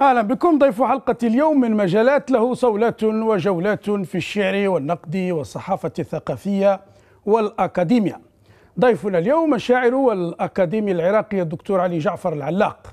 اهلا بكم ضيف حلقه اليوم من مجالات له صولات وجولات في الشعر والنقد والصحافه الثقافيه والاكاديميا. ضيفنا اليوم الشاعر والاكاديمي العراقي الدكتور علي جعفر العلاق.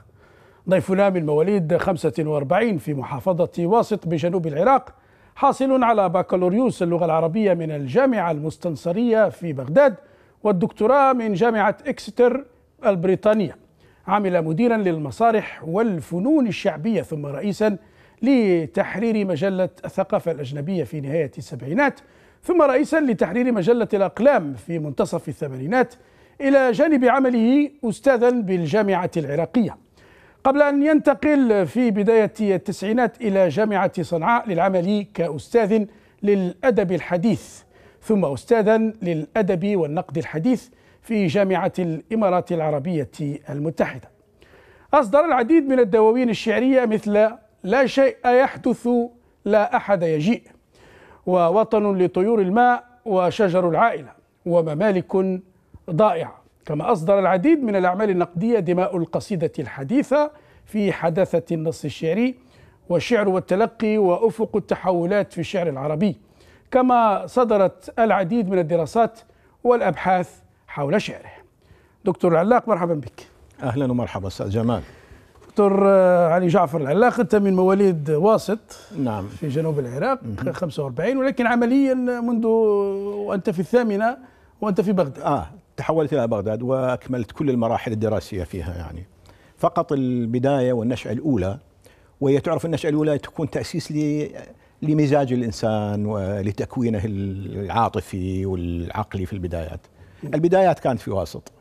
ضيفنا من مواليد 45 في محافظه واسط بجنوب العراق حاصل على بكالوريوس اللغه العربيه من الجامعه المستنصريه في بغداد والدكتوراه من جامعه اكستر البريطانيه. عمل مديرا للمسارح والفنون الشعبية ثم رئيسا لتحرير مجلة الثقافة الأجنبية في نهاية السبعينات ثم رئيسا لتحرير مجلة الأقلام في منتصف الثمانينات إلى جانب عمله أستاذا بالجامعة العراقية قبل أن ينتقل في بداية التسعينات إلى جامعة صنعاء للعمل كأستاذ للأدب الحديث ثم أستاذا للأدب والنقد الحديث في جامعة الإمارات العربية المتحدة أصدر العديد من الدواوين الشعرية مثل لا شيء يحدث لا أحد يجيء ووطن لطيور الماء وشجر العائلة وممالك ضائعة كما أصدر العديد من الأعمال النقدية دماء القصيدة الحديثة في حداثة النص الشعري والشعر والتلقي وأفق التحولات في الشعر العربي كما صدرت العديد من الدراسات والأبحاث حول شعره دكتور العلاق مرحبا بك أهلا ومرحبا أستاذ جمال دكتور آه، علي جعفر العلاق أنت من مواليد واسط نعم في جنوب العراق م-م. 45 ولكن عمليا منذ وأنت في الثامنة وأنت في بغداد آه تحولت إلى بغداد وأكملت كل المراحل الدراسية فيها يعني فقط البداية والنشأة الأولى وهي تعرف النشأة الأولى تكون تأسيس لي لمزاج الإنسان ولتكوينه العاطفي والعقلي في البدايات البدايات كانت في واسط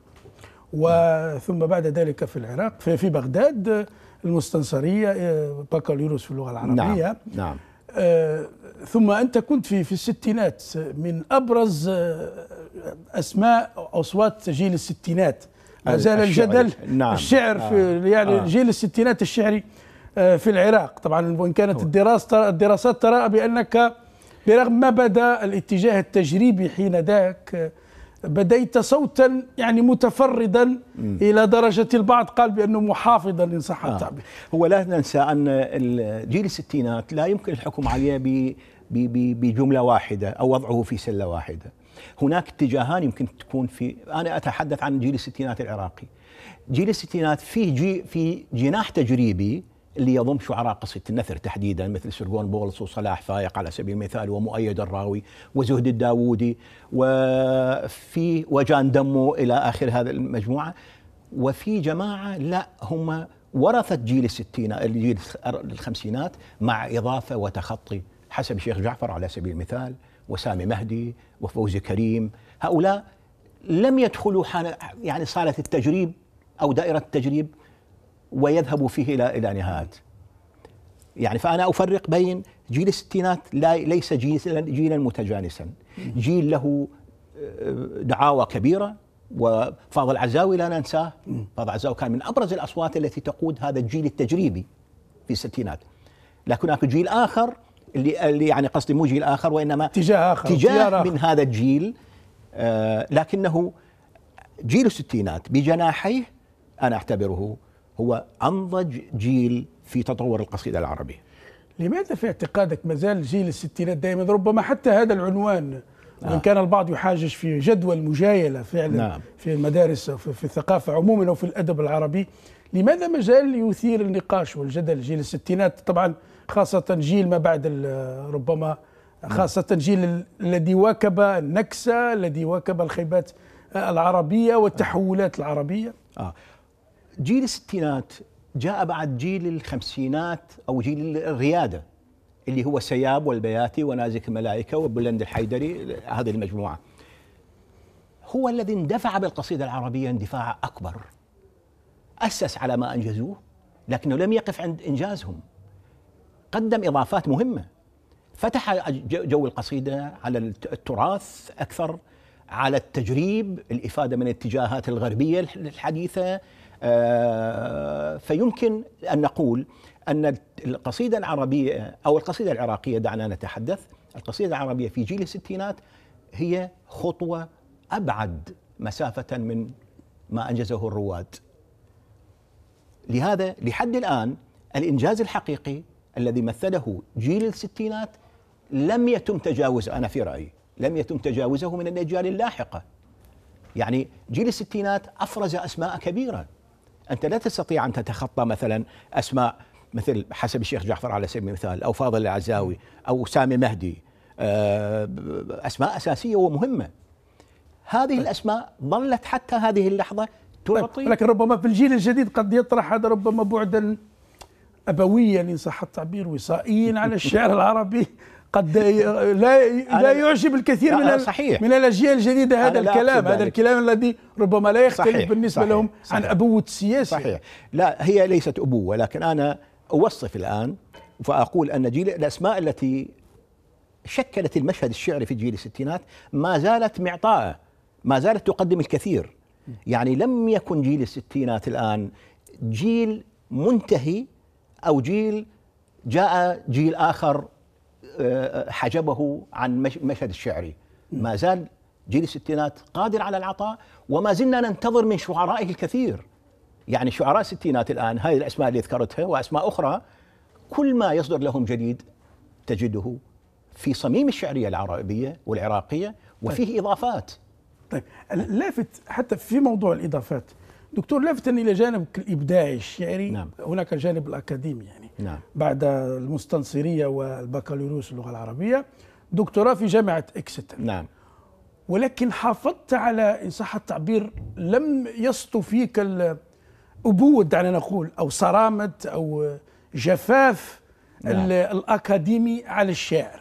وثم بعد ذلك في العراق في, في بغداد المستنصريه آه، بكالوريوس في اللغه العربيه نعم, نعم. آه، ثم انت كنت في في الستينات من ابرز آه، اسماء اصوات جيل الستينات ما زال الجدل نعم. الشعر آه. في يعني آه. جيل الستينات الشعري في العراق طبعا وان كانت الدراسه الدراسات ترى بانك برغم ما بدا الاتجاه التجريبي حين ذاك بديت صوتا يعني متفردا م. الى درجه البعض قال بانه محافظا ان صح آه. التعبير آه. هو لا ننسى ان جيل الستينات لا يمكن الحكم عليه ب بجمله واحده او وضعه في سله واحده. هناك اتجاهان يمكن تكون في انا اتحدث عن جيل الستينات العراقي. جيل الستينات فيه جي في جناح تجريبي اللي يضم شعراء قصة النثر تحديدا مثل سرغون بولس وصلاح فايق على سبيل المثال ومؤيد الراوي وزهد الداوودي وفي وجان دمو إلى آخر هذه المجموعة وفي جماعة لا هم ورثة جيل الستينات الجيل الخمسينات مع إضافة وتخطي حسب شيخ جعفر على سبيل المثال وسامي مهدي وفوزي كريم هؤلاء لم يدخلوا يعني صالة التجريب أو دائرة التجريب ويذهب فيه إلى إلى نهايات يعني فأنا أفرق بين جيل الستينات لا ليس جيلا جيلا متجانسا جيل له آه، دعاوى كبيرة وفاضل عزاوي لا ننساه فاضل عزاوي كان من أبرز الأصوات التي تقود هذا الجيل التجريبي في الستينات لكن هناك جيل آخر اللي, اللي يعني قصدي مو جيل آخر وإنما اتجاه آخر اتجاه من آخر. هذا الجيل آه، لكنه جيل الستينات بجناحيه أنا أعتبره هو أنضج جيل في تطور القصيدة العربية لماذا في اعتقادك مازال جيل الستينات دائما ربما حتى هذا العنوان نعم. وان كان البعض يحاجج في جدوى المجايله فعلا نعم. في المدارس أو في الثقافه عموما أو في الادب العربي لماذا مازال يثير النقاش والجدل جيل الستينات طبعا خاصه جيل ما بعد ربما نعم. خاصه جيل الذي واكب النكسه الذي واكب الخيبات العربيه والتحولات العربيه آه. جيل الستينات جاء بعد جيل الخمسينات او جيل الرياده اللي هو سياب والبياتي ونازك الملائكه وبلند الحيدري هذه المجموعه هو الذي اندفع بالقصيده العربيه اندفاع اكبر اسس على ما انجزوه لكنه لم يقف عند انجازهم قدم اضافات مهمه فتح جو القصيده على التراث اكثر على التجريب الافاده من الاتجاهات الغربيه الحديثه آه، فيمكن أن نقول أن القصيدة العربية أو القصيدة العراقية دعنا نتحدث القصيدة العربية في جيل الستينات هي خطوة أبعد مسافة من ما أنجزه الرواد لهذا لحد الآن الإنجاز الحقيقي الذي مثله جيل الستينات لم يتم تجاوزه أنا في رأيي لم يتم تجاوزه من الأجيال اللاحقة يعني جيل الستينات أفرز أسماء كبيرة أنت لا تستطيع أن تتخطى مثلا أسماء مثل حسب الشيخ جعفر على سبيل المثال أو فاضل العزاوي أو سامي مهدي آه، أسماء أساسية ومهمة هذه طيب. الأسماء ظلت حتى هذه اللحظة طيب، تعطي لكن ربما في الجيل الجديد قد يطرح هذا ربما بعدا أبويا إن صح التعبير وصائيا على الشعر العربي قد لا لا يعجب الكثير من آه، صحيح من الاجيال الجديده هذا الكلام هذا الكلام الذي ربما لا يختلف صحيح بالنسبه صحيح لهم صحيح عن ابوه السياسه صحيح لا هي ليست ابوه لكن انا اوصف الان فاقول ان جيل الاسماء التي شكلت المشهد الشعري في جيل الستينات ما زالت معطاءه ما زالت تقدم الكثير يعني لم يكن جيل الستينات الان جيل منتهي او جيل جاء جيل اخر حجبه عن مشهد الشعري ما زال جيل الستينات قادر على العطاء وما زلنا ننتظر من شعرائه الكثير يعني شعراء الستينات الآن هذه الأسماء اللي ذكرتها وأسماء أخرى كل ما يصدر لهم جديد تجده في صميم الشعرية العربية والعراقية وفيه طيب. إضافات طيب لافت حتى في موضوع الإضافات دكتور لافت إلى جانبك الإبداعي الشعري نعم. هناك الجانب الأكاديمي يعني نعم. بعد المستنصرية والبكالوريوس اللغة العربية دكتوراه في جامعة إكستر نعم ولكن حافظت على إن صح التعبير لم يسطو فيك الأبوة دعنا يعني نقول أو صرامة أو جفاف نعم. الأكاديمي على الشاعر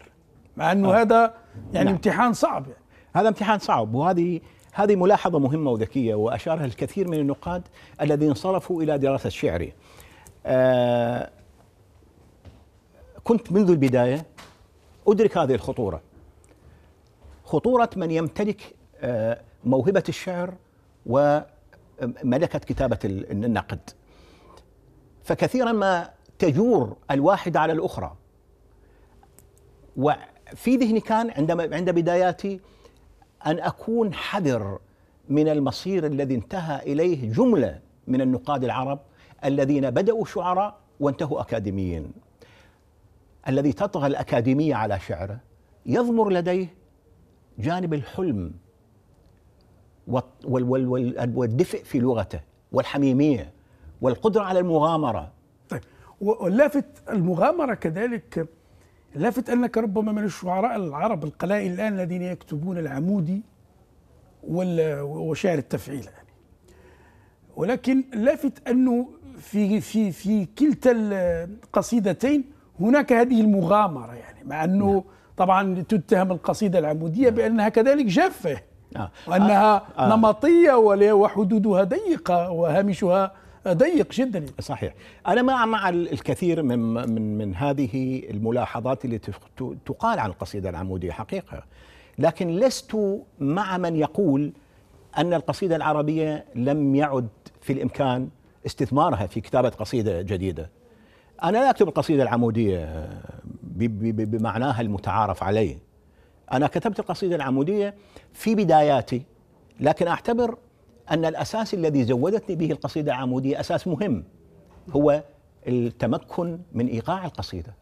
مع أنه آه. هذا يعني نعم. امتحان صعب يعني. هذا امتحان صعب وهذه هذه ملاحظة مهمة وذكية وأشارها الكثير من النقاد الذين انصرفوا إلى دراسة شعري آه، كنت منذ البداية أدرك هذه الخطورة خطورة من يمتلك آه، موهبة الشعر وملكة كتابة النقد فكثيرا ما تجور الواحدة على الأخرى وفي ذهني كان عندما عند بداياتي أن أكون حذر من المصير الذي انتهى إليه جملة من النقاد العرب الذين بدأوا شعراء وانتهوا أكاديميين الذي تطغى الأكاديمية على شعره يضمر لديه جانب الحلم والدفء في لغته والحميمية والقدرة على المغامرة طيب ولافت المغامرة كذلك لافت أنك ربما من الشعراء العرب القلائل الآن الذين يكتبون العمودي وشعر التفعيل يعني ولكن لافت أنه في في في كلتا القصيدتين هناك هذه المغامرة يعني مع أنه نعم. طبعا تتهم القصيدة العمودية نعم. بأنها كذلك جافة آه. وأنها آه. آه. نمطية وحدودها ضيقة وهامشها ضيق جدا صحيح انا مع مع الكثير من من من هذه الملاحظات التي تقال عن القصيده العموديه حقيقه لكن لست مع من يقول ان القصيده العربيه لم يعد في الامكان استثمارها في كتابه قصيده جديده أنا لا أكتب القصيدة العمودية بمعناها المتعارف عليه أنا كتبت القصيدة العمودية في بداياتي لكن أعتبر أن الأساس الذي زودتني به القصيدة العمودية أساس مهم هو التمكن من إيقاع القصيدة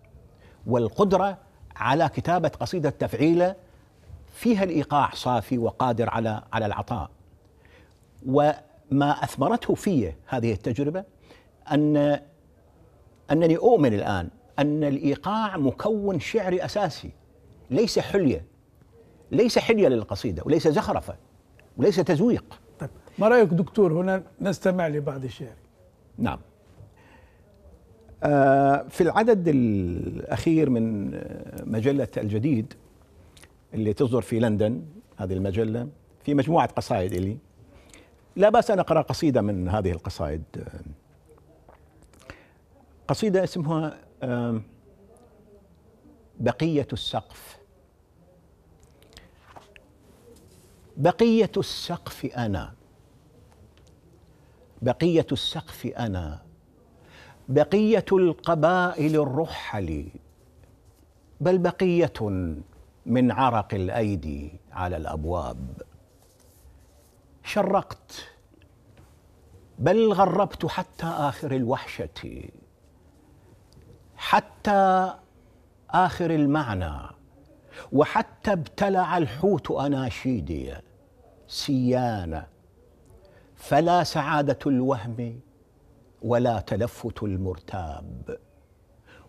والقدرة على كتابة قصيدة تفعيلة فيها الإيقاع صافي وقادر على على العطاء وما أثمرته في هذه التجربة أن أنني أؤمن الآن أن الإيقاع مكون شعري أساسي ليس حلية ليس حلية للقصيدة وليس زخرفة وليس تزويق طيب ما رأيك دكتور هنا نستمع لبعض الشعر نعم آه، في العدد الأخير من مجلة الجديد اللي تصدر في لندن هذه المجلة في مجموعة قصائد لي لا بأس أن أقرأ قصيدة من هذه القصائد آه، قصيدة اسمها بقية السقف بقية السقف أنا بقية السقف أنا بقية القبائل الرحل بل بقية من عرق الأيدي على الأبواب شرقت بل غربت حتى آخر الوحشة حتى آخر المعنى وحتى ابتلع الحوت أناشيدي سيانا فلا سعادة الوهم ولا تلفت المرتاب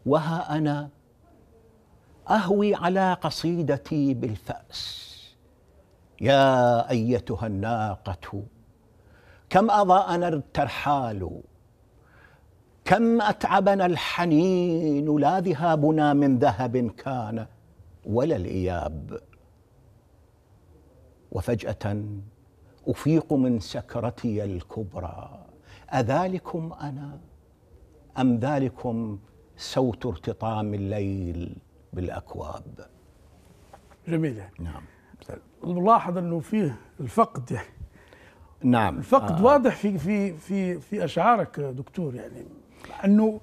وها أنا أهوي على قصيدتي بالفأس يا أيتها الناقة كم أضاءنا الترحال كم أتعبنا الحنين لا ذهابنا من ذهب كان ولا الإياب وفجأة أفيق من سكرتي الكبرى أذلكم أنا أم ذلكم صوت ارتطام الليل بالأكواب جميل نعم نلاحظ أنه فيه الفقد يعني. نعم الفقد آه. واضح في في في في أشعارك دكتور يعني أنه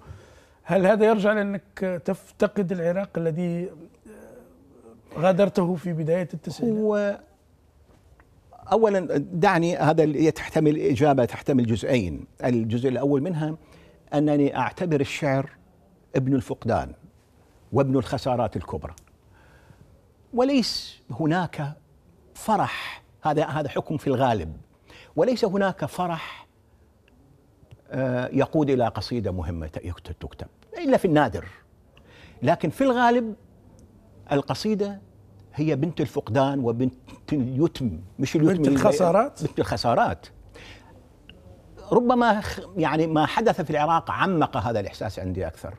هل هذا يرجع لأنك تفتقد العراق الذي غادرته في بداية التسعينات هو أولا دعني هذا تحتمل إجابة تحتمل جزئين الجزء الأول منها أنني أعتبر الشعر ابن الفقدان وابن الخسارات الكبرى وليس هناك فرح هذا هذا حكم في الغالب وليس هناك فرح آه، يقود إلى قصيدة مهمة تكتب إلا في النادر لكن في الغالب القصيدة هي بنت الفقدان وبنت اليتم مش اليتم بنت الخسارات بنت الخسارات ربما يعني ما حدث في العراق عمق هذا الإحساس عندي أكثر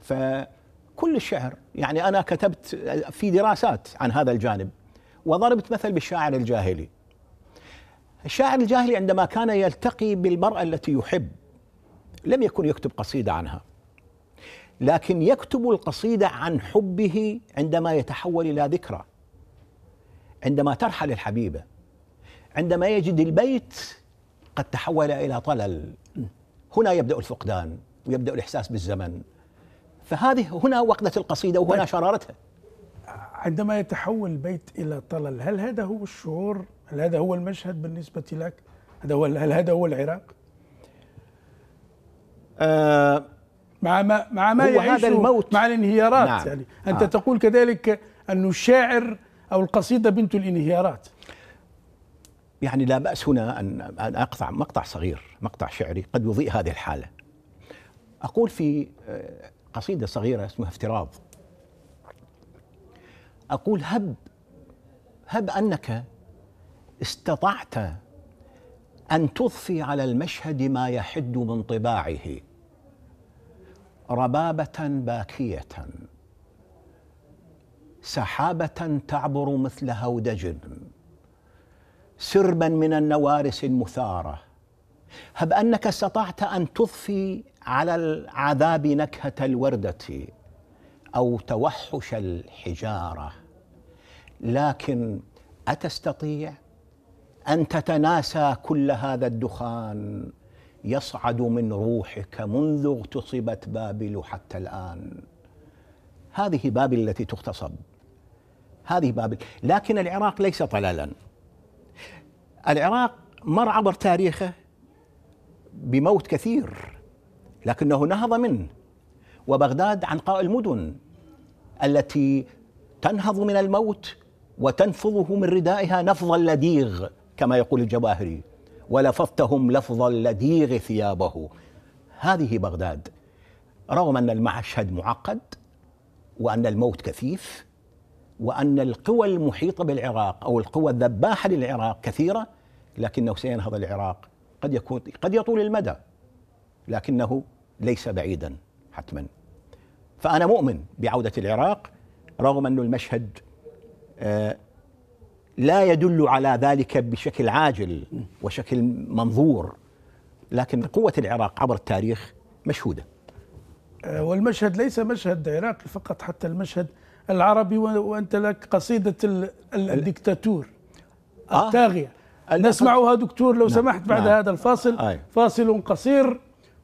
فكل الشعر يعني أنا كتبت في دراسات عن هذا الجانب وضربت مثل بالشاعر الجاهلي الشاعر الجاهلي عندما كان يلتقي بالمرأة التي يحب لم يكن يكتب قصيدة عنها لكن يكتب القصيدة عن حبه عندما يتحول إلى ذكرى عندما ترحل الحبيبة عندما يجد البيت قد تحول إلى طلل هنا يبدأ الفقدان ويبدأ الإحساس بالزمن فهذه هنا وقدة القصيدة وهنا طيب. شرارتها عندما يتحول البيت إلى طلل هل هذا هو الشعور هل هذا هو المشهد بالنسبة لك هذا هو هل هذا هو العراق آه، مع ما مع ما هو هذا الموت مع الانهيارات نعم. يعني آه. انت آه. تقول كذلك ان الشاعر او القصيده بنت الانهيارات يعني لا باس هنا ان اقطع مقطع صغير مقطع شعري قد يضيء هذه الحاله اقول في آه، قصيده صغيره اسمها افتراض اقول هب هب انك استطعت أن تضفي على المشهد ما يحد من طباعه ربابة باكية سحابة تعبر مثل هودج سربا من النوارس المثارة هب أنك استطعت أن تضفي على العذاب نكهة الوردة أو توحش الحجارة لكن أتستطيع ان تتناسى كل هذا الدخان يصعد من روحك منذ اغتصبت بابل حتى الان هذه بابل التي تغتصب هذه بابل لكن العراق ليس طلالا العراق مر عبر تاريخه بموت كثير لكنه نهض منه وبغداد عنقاء المدن التي تنهض من الموت وتنفضه من ردائها نفض اللديغ كما يقول الجواهري ولفظتهم لفظ اللديغ ثيابه هذه بغداد رغم أن المشهد معقد وأن الموت كثيف وأن القوى المحيطة بالعراق أو القوى الذباحة للعراق كثيرة لكنه سينهض العراق قد يكون قد يطول المدى لكنه ليس بعيدا حتما فأنا مؤمن بعودة العراق رغم أن المشهد آه، لا يدل على ذلك بشكل عاجل وشكل منظور لكن قوة العراق عبر التاريخ مشهودة آه، والمشهد ليس مشهد عراقي فقط حتى المشهد العربي وأنت لك قصيدة الدكتاتور آه، الطاغية نسمعها نعم، دكتور لو نعم، سمحت بعد نعم. هذا الفاصل فاصل قصير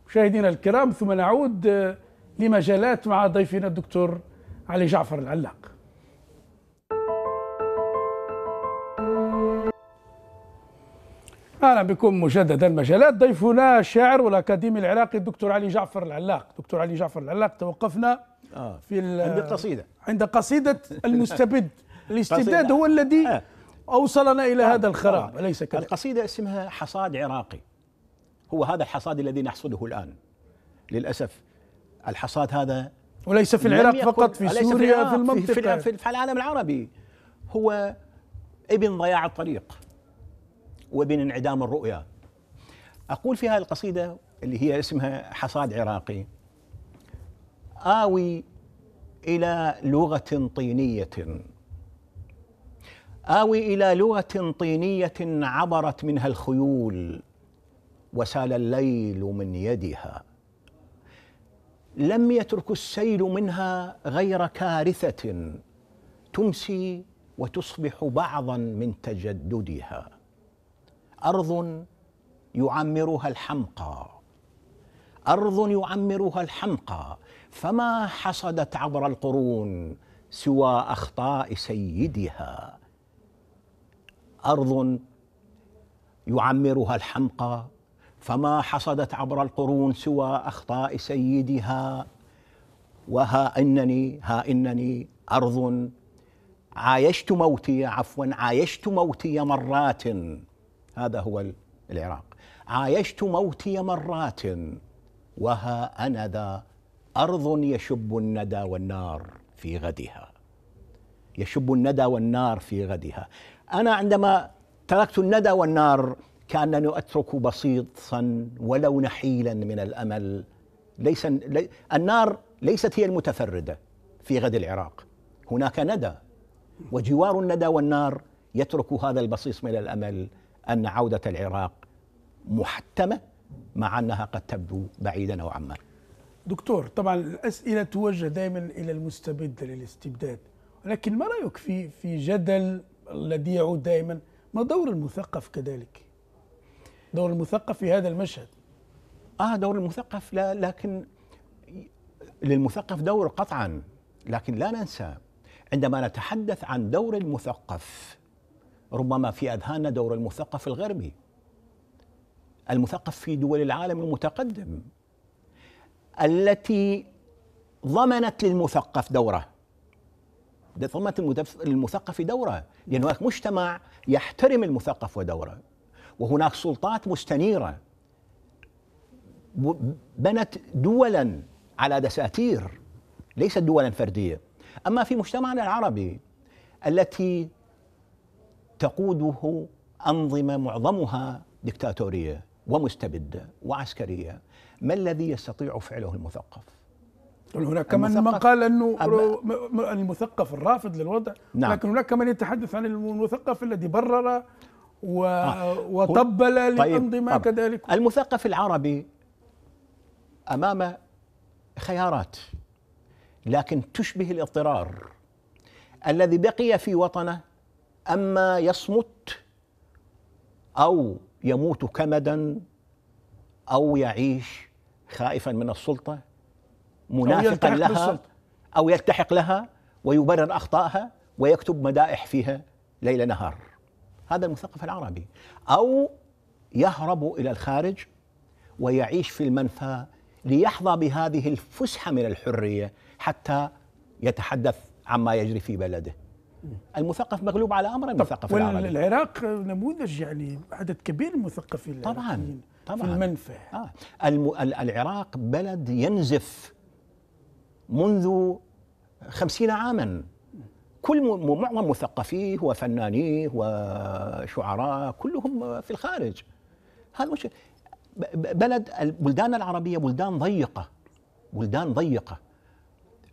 مشاهدينا الكرام ثم نعود آه، لمجالات مع ضيفنا الدكتور علي جعفر العلاق اهلا بكم مجددا مجالات ضيفنا الشاعر والاكاديمي العراقي الدكتور علي جعفر العلاق دكتور علي جعفر العلاق توقفنا آه. في عند القصيده عند قصيده المستبد الاستبداد آه. هو الذي اوصلنا الى آه. هذا الخراب اليس آه. كذلك القصيده اسمها حصاد عراقي هو هذا الحصاد الذي نحصده الان للاسف الحصاد هذا وليس في العراق فقط في سوريا في, في المنطقه في العالم العربي هو ابن ضياع الطريق وبين انعدام الرؤية أقول في هذه القصيدة اللي هي اسمها حصاد عراقي آوي إلى لغة طينية آوي إلى لغة طينية عبرت منها الخيول وسال الليل من يدها لم يترك السيل منها غير كارثة تمسي وتصبح بعضا من تجددها أرض يعمرها الحمقى أرض يعمرها الحمقى فما حصدت عبر القرون سوى أخطاء سيدها أرض يعمرها الحمقى فما حصدت عبر القرون سوى أخطاء سيدها وها إنني ها إنني أرض عايشت موتي عفوا عايشت موتي مرات هذا هو العراق عايشت موتي مرات وها أنا ذا أرض يشب الندى والنار في غدها يشب الندى والنار في غدها أنا عندما تركت الندى والنار كأنني أترك بسيطا ولو نحيلا من الأمل ليس النار ليست هي المتفردة في غد العراق هناك ندى وجوار الندى والنار يترك هذا البصيص من الأمل أن عودة العراق محتمة مع أنها قد تبدو بعيدا أو عما دكتور طبعا الأسئلة توجه دائما إلى المستبد للاستبداد ولكن ما رأيك في في جدل الذي يعود دائما ما دور المثقف كذلك دور المثقف في هذا المشهد آه دور المثقف لا لكن للمثقف دور قطعا لكن لا ننسى عندما نتحدث عن دور المثقف ربما في أذهاننا دور المثقف الغربي المثقف في دول العالم المتقدم التي ضمنت للمثقف دوره ضمنت للمثقف دوره لأن هناك مجتمع يحترم المثقف ودوره وهناك سلطات مستنيرة بنت دولا على دساتير ليست دولا فردية أما في مجتمعنا العربي التي تقوده انظمه معظمها دكتاتوريه ومستبده وعسكريه ما الذي يستطيع فعله المثقف؟ هناك كمان من قال انه المثقف الرافض للوضع نعم. لكن هناك من يتحدث عن المثقف الذي برر و... آه. وطبل طيب. لانظمه طيب. كذلك المثقف العربي امام خيارات لكن تشبه الاضطرار الذي بقي في وطنه اما يصمت او يموت كمدا او يعيش خائفا من السلطه منافقا أو لها او يلتحق لها ويبرر اخطائها ويكتب مدائح فيها ليل نهار هذا المثقف العربي او يهرب الى الخارج ويعيش في المنفى ليحظى بهذه الفسحه من الحريه حتى يتحدث عما يجري في بلده المثقف مغلوب على امر المثقف العربي العراق نموذج يعني عدد كبير من المثقفين طبعا طبعا في المنفى آه. الم... العراق بلد ينزف منذ خمسين عاما كل معظم مثقفيه وفنانيه وشعراء كلهم في الخارج هذا مش بلد البلدان العربيه بلدان ضيقه بلدان ضيقه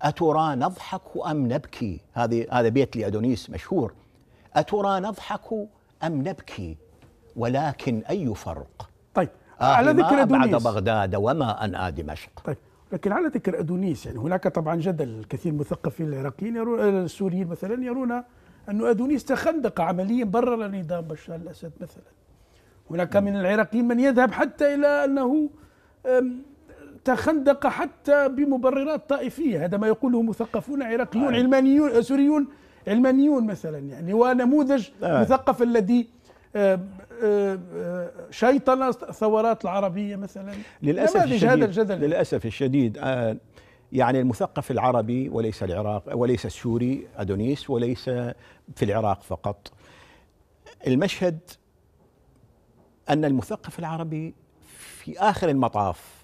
أترى نضحك أم نبكي هذه هذا بيت لأدونيس مشهور أترى نضحك أم نبكي ولكن أي فرق طيب آه، على ذكر أدونيس بعد بغداد وما أن دمشق طيب لكن على ذكر أدونيس يعني هناك طبعا جدل كثير من المثقفين العراقيين يرون السوريين مثلا يرون أن أدونيس تخندق عمليا برر نظام بشار الأسد مثلا هناك من العراقيين من يذهب حتى إلى أنه تخندق حتى بمبررات طائفية هذا ما يقوله مثقفون عراقيون آه. علمانيون آه، سوريون علمانيون مثلا يعني ونموذج آه. مثقف الذي شيطن الثورات العربية مثلا للأسف الشديد هذا الجدل للأسف الشديد يعني المثقف العربي وليس العراق وليس السوري أدونيس وليس في العراق فقط المشهد أن المثقف العربي في آخر المطاف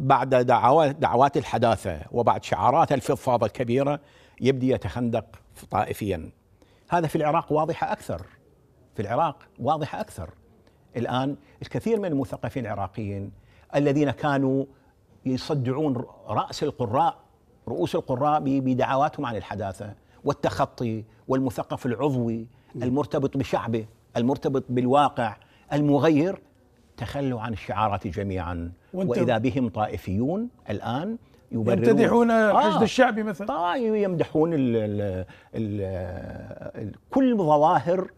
بعد دعوات دعوات الحداثه وبعد شعارات الفضفاضه الكبيره يبدي يتخندق طائفيا هذا في العراق واضحه اكثر في العراق واضحه اكثر الان الكثير من المثقفين العراقيين الذين كانوا يصدعون راس القراء رؤوس القراء بدعواتهم عن الحداثه والتخطي والمثقف العضوي المرتبط بشعبه المرتبط بالواقع المغير تخلوا عن الشعارات جميعا واذا بهم طائفيون الان يبررون يمتدحون الحشد آه الشعبي مثلا طيب يمدحون الـ الـ الـ كل ظواهر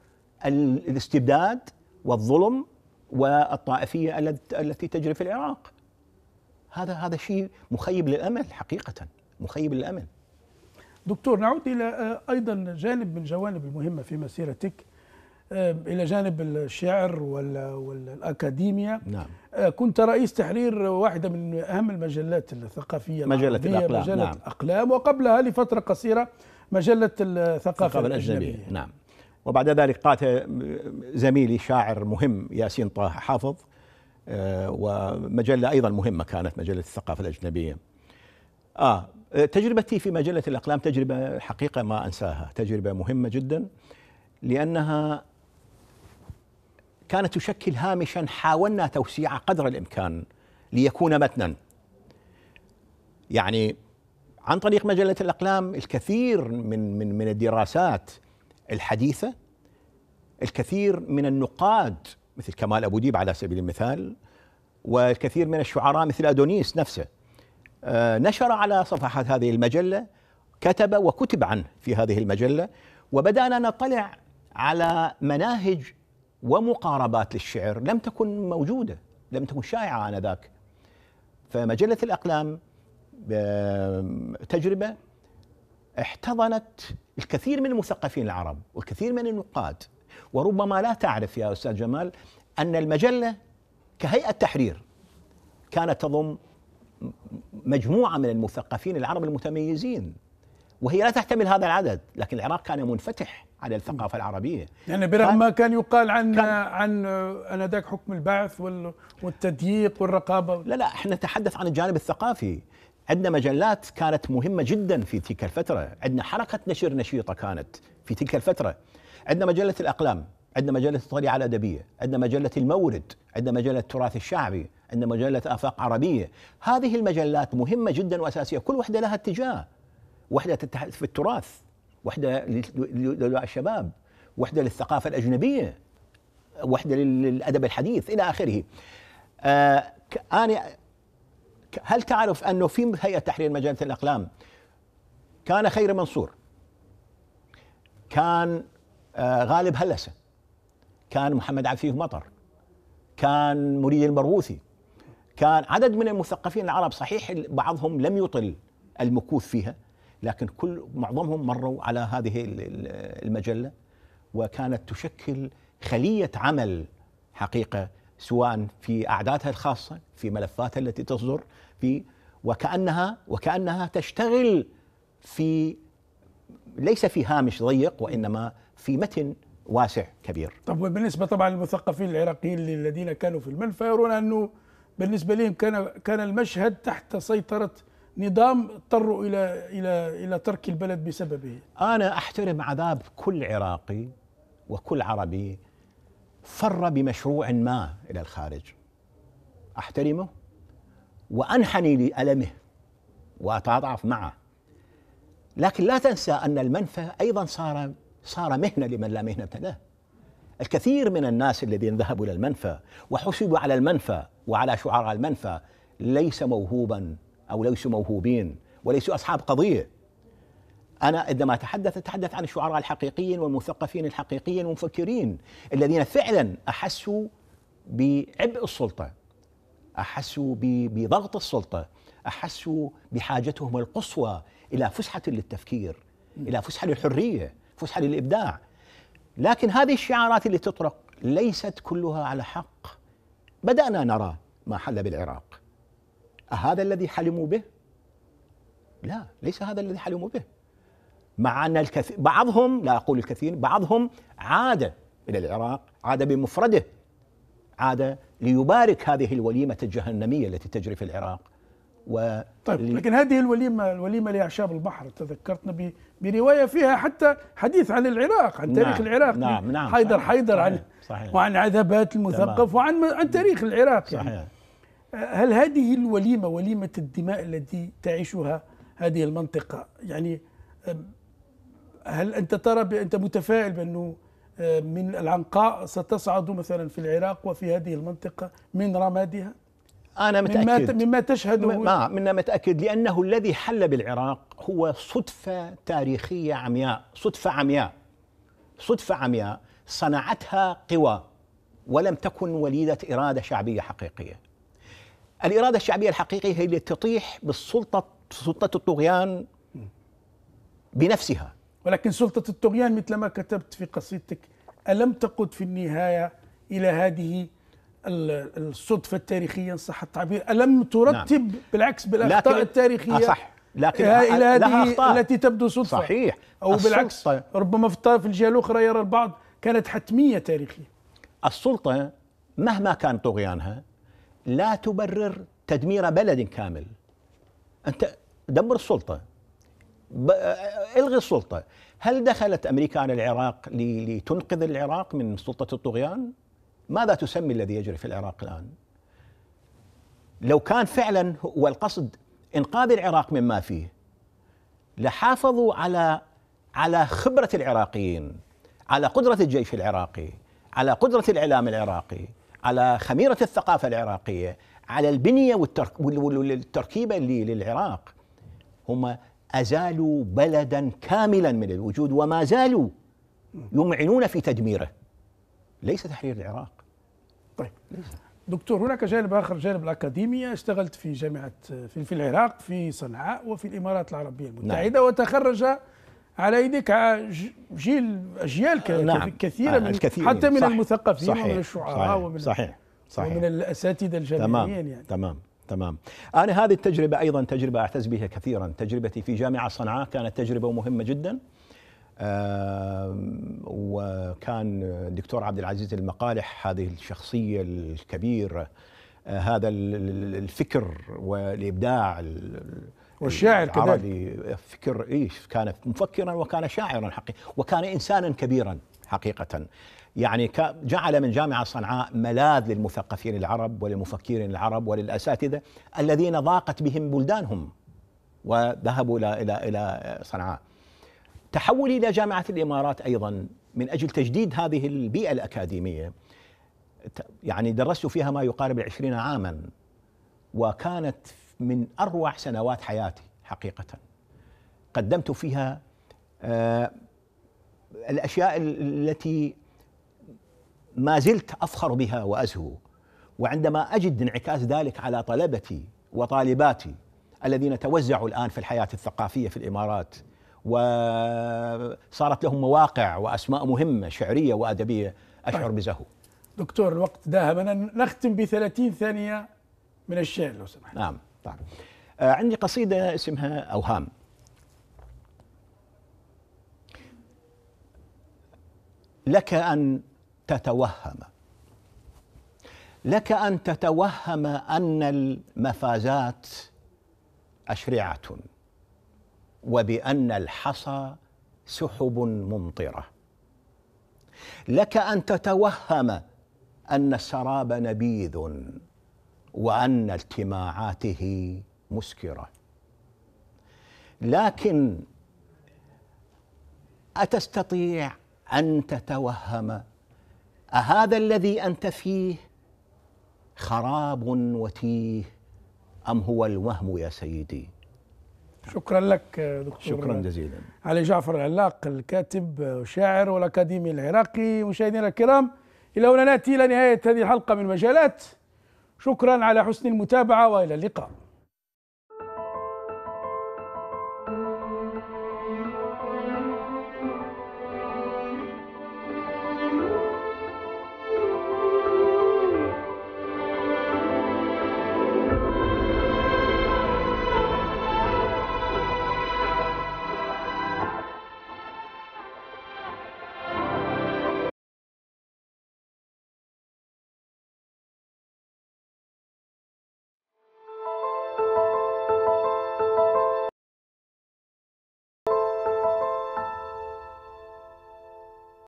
الاستبداد والظلم والطائفيه التي تجري في العراق هذا هذا شيء مخيب للامل حقيقه مخيب للامل دكتور نعود الى آه، ايضا جانب من جوانب المهمه في مسيرتك آه، الى جانب الشعر والاكاديميا نعم آه، كنت رئيس تحرير واحده من اهم المجلات الثقافيه مجله الاقلام مجله نعم. الاقلام وقبلها لفتره قصيره مجله الثقافه الاجنبيه, الأجنبية. نعم وبعد ذلك قاتل زميلي شاعر مهم ياسين طه حافظ آه، ومجله ايضا مهمه كانت مجله الثقافه الاجنبيه اه تجربتي في مجله الاقلام تجربه حقيقه ما انساها تجربه مهمه جدا لانها كانت تشكل هامشا حاولنا توسيعه قدر الامكان ليكون متنا يعني عن طريق مجله الاقلام الكثير من من من الدراسات الحديثه الكثير من النقاد مثل كمال ابو ديب على سبيل المثال والكثير من الشعراء مثل ادونيس نفسه آه، نشر على صفحات هذه المجله كتب وكتب عنه في هذه المجله وبدانا نطلع على مناهج ومقاربات للشعر لم تكن موجوده لم تكن شائعه انذاك فمجله الاقلام تجربه احتضنت الكثير من المثقفين العرب والكثير من النقاد وربما لا تعرف يا استاذ جمال ان المجله كهيئه تحرير كانت تضم مجموعه من المثقفين العرب المتميزين وهي لا تحتمل هذا العدد لكن العراق كان منفتح على الثقافه العربيه يعني برغم ما كان يقال عن كان عن انذاك حكم البعث والتضييق والرقابه لا لا احنا نتحدث عن الجانب الثقافي عندنا مجلات كانت مهمه جدا في تلك الفتره عندنا حركه نشر نشيطه كانت في تلك الفتره عندنا مجله الاقلام عندنا مجله الطليعه الادبيه عندنا مجله المورد عندنا مجله التراث الشعبي عندنا مجله افاق عربيه هذه المجلات مهمه جدا واساسيه كل وحده لها اتجاه وحده في التراث وحده الشباب وحده للثقافه الاجنبيه وحده للادب الحديث الى اخره آه، انا هل تعرف انه في هيئه تحرير مجله الاقلام كان خير منصور كان آه، غالب هلسه كان محمد عفيف مطر كان مريد المرغوثي كان عدد من المثقفين العرب صحيح بعضهم لم يطل المكوث فيها لكن كل معظمهم مروا على هذه المجله وكانت تشكل خليه عمل حقيقه سواء في اعدادها الخاصه في ملفاتها التي تصدر في وكانها وكانها تشتغل في ليس في هامش ضيق وانما في متن واسع كبير. طب وبالنسبه طبعا للمثقفين العراقيين الذين كانوا في المنفى يرون انه بالنسبه لهم كان كان المشهد تحت سيطره نظام اضطروا الى الى الى ترك البلد بسببه. انا احترم عذاب كل عراقي وكل عربي فر بمشروع ما الى الخارج. احترمه وانحني لالمه واتعاطف معه. لكن لا تنسى ان المنفى ايضا صار صار مهنه لمن لا مهنه له. الكثير من الناس الذين ذهبوا الى المنفى وحسبوا على المنفى وعلى شعراء المنفى ليس موهوبا أو ليسوا موهوبين وليسوا أصحاب قضية أنا عندما أتحدث أتحدث عن الشعراء الحقيقيين والمثقفين الحقيقيين والمفكرين الذين فعلا أحسوا بعبء السلطة أحسوا بضغط السلطة أحسوا بحاجتهم القصوى إلى فسحة للتفكير إلى فسحة للحرية فسحة للإبداع لكن هذه الشعارات اللي تطرق ليست كلها على حق بدأنا نرى ما حل بالعراق أهذا الذي حلموا به؟ لا ليس هذا الذي حلموا به مع أن الكثير بعضهم لا أقول الكثير بعضهم عاد إلى العراق عاد بمفرده عاد ليبارك هذه الوليمة الجهنمية التي تجري في العراق و طيب لكن هذه الوليمة الوليمة لأعشاب البحر تذكرتنا برواية فيها حتى حديث عن العراق عن تاريخ نعم العراق نعم نعم حيدر صحيح حيدر صحيح عن صحيح وعن عذابات المثقف وعن عن تاريخ العراق يعني. صحيح يعني هل هذه الوليمة وليمة الدماء التي تعيشها هذه المنطقة يعني هل أنت ترى أنت متفائل بأنه من العنقاء ستصعد مثلا في العراق وفي هذه المنطقة من رمادها أنا متأكد مما, مما تشهده ما منا متأكد لأنه الذي حل بالعراق هو صدفة تاريخية عمياء صدفة عمياء صدفة عمياء صنعتها قوى ولم تكن وليدة إرادة شعبية حقيقية الاراده الشعبيه الحقيقيه هي اللي تطيح بالسلطه سلطه الطغيان بنفسها ولكن سلطه الطغيان مثل ما كتبت في قصيدتك الم تقود في النهايه الى هذه الصدفه التاريخيه ان صح التعبير الم ترتب نعم. بالعكس بالاخطاء التاريخيه آه، صح لكن الى هذه التي تبدو صدفه صحيح او بالعكس ربما في الجهه الاخرى يرى البعض كانت حتميه تاريخيه السلطه مهما كان طغيانها لا تبرر تدمير بلد كامل أنت دمر السلطة الغي السلطة هل دخلت أمريكا على العراق لتنقذ العراق من سلطة الطغيان؟ ماذا تسمي الذي يجري في العراق الآن؟ لو كان فعلا هو القصد إنقاذ العراق مما فيه لحافظوا على على خبرة العراقيين على قدرة الجيش العراقي على قدرة الإعلام العراقي على خميره الثقافه العراقيه على البنيه والتركيبه اللي للعراق هم ازالوا بلدا كاملا من الوجود وما زالوا يمعنون في تدميره ليس تحرير العراق طيب دكتور هناك جانب اخر جانب الاكاديميه اشتغلت في جامعه في العراق في صنعاء وفي الامارات العربيه المتحده نعم. وتخرج على ايديك جيل اجيال نعم كثيره آه، من الكثير حتى من المثقفين صحيح ومن الشعراء صحيح ومن صحيح صحيح ومن الاساتذه الجامعيين تمام يعني تمام تمام انا هذه التجربه ايضا تجربه اعتز بها كثيرا تجربتي في جامعه صنعاء كانت تجربه مهمه جدا وكان الدكتور عبد العزيز المقالح هذه الشخصيه الكبيره آه، هذا الفكر والابداع والشاعر كذلك فكر إيش كان مفكرا وكان شاعرا حقيقة وكان إنسانا كبيرا حقيقة يعني جعل من جامعة صنعاء ملاذ للمثقفين العرب وللمفكرين العرب وللأساتذة الذين ضاقت بهم بلدانهم وذهبوا إلى إلى إلى صنعاء تحولي إلى جامعة الإمارات أيضا من أجل تجديد هذه البيئة الأكاديمية يعني درست فيها ما يقارب العشرين عاما وكانت من اروع سنوات حياتي حقيقه قدمت فيها آه، الاشياء التي ما زلت افخر بها وازهو وعندما اجد انعكاس ذلك على طلبتي وطالباتي الذين توزعوا الان في الحياه الثقافيه في الامارات وصارت لهم مواقع واسماء مهمه شعريه وادبيه اشعر طيب. بزهو. دكتور الوقت داهمنا نختم ب 30 ثانيه من الشعر لو سمحت. نعم. آه، عندي قصيدة اسمها أوهام لك أن تتوهم لك أن تتوهم أن المفازات أشرعة وبأن الحصى سحب ممطرة لك أن تتوهم أن السراب نبيذ وأن اجتماعاته مسكرة لكن أتستطيع أن تتوهم أهذا الذي أنت فيه خراب وتيه أم هو الوهم يا سيدي شكرا لك دكتور شكرا جزيلا علي جعفر العلاق الكاتب والشاعر والأكاديمي العراقي مشاهدينا الكرام إلى هنا نأتي إلى نهاية هذه الحلقة من مجالات شكرا على حسن المتابعه والى اللقاء